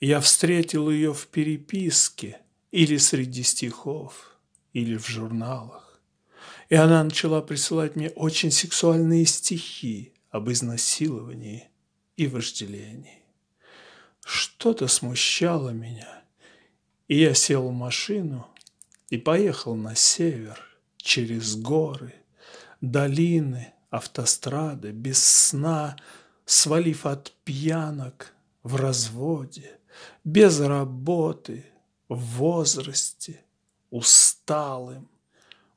Я встретил ее в переписке или среди стихов, или в журналах. И она начала присылать мне очень сексуальные стихи об изнасиловании и вожделении. Что-то смущало меня, и я сел в машину и поехал на север, через горы, долины, автострады, без сна, свалив от пьянок в разводе, без работы, в возрасте, усталым,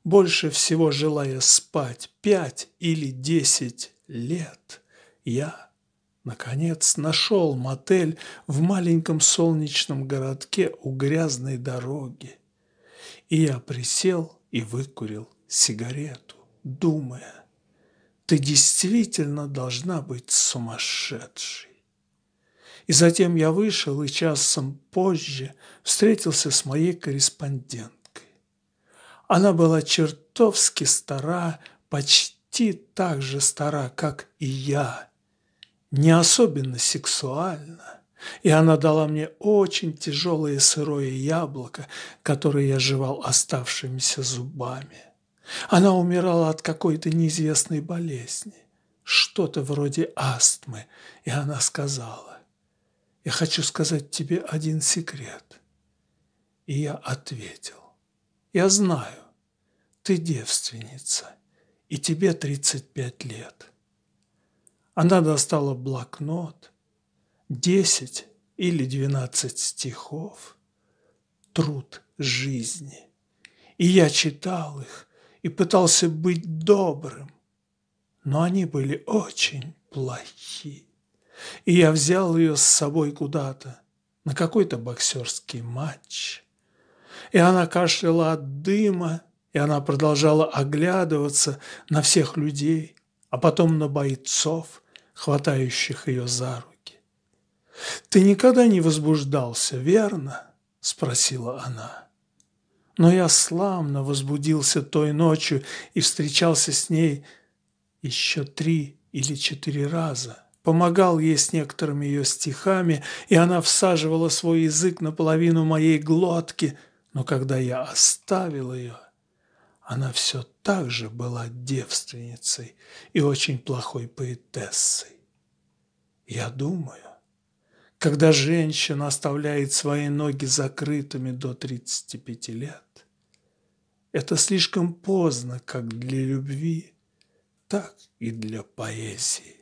больше всего желая спать пять или десять лет, я, наконец, нашел мотель в маленьком солнечном городке у грязной дороги. И я присел и выкурил сигарету, думая, ты действительно должна быть сумасшедшей. И затем я вышел и часом позже встретился с моей корреспонденткой. Она была чертовски стара, почти так же стара, как и я. Не особенно сексуально. И она дала мне очень тяжелое сырое яблоко, которое я жевал оставшимися зубами. Она умирала от какой-то неизвестной болезни, что-то вроде астмы, и она сказала, я хочу сказать тебе один секрет. И я ответил, я знаю, ты девственница, и тебе 35 лет. Она достала блокнот, 10 или 12 стихов, труд жизни. И я читал их и пытался быть добрым, но они были очень плохие и я взял ее с собой куда-то, на какой-то боксерский матч. И она кашляла от дыма, и она продолжала оглядываться на всех людей, а потом на бойцов, хватающих ее за руки. «Ты никогда не возбуждался, верно?» – спросила она. Но я славно возбудился той ночью и встречался с ней еще три или четыре раза – помогал ей с некоторыми ее стихами, и она всаживала свой язык наполовину моей глотки, но когда я оставил ее, она все так же была девственницей и очень плохой поэтессой. Я думаю, когда женщина оставляет свои ноги закрытыми до 35 лет, это слишком поздно как для любви, так и для поэзии.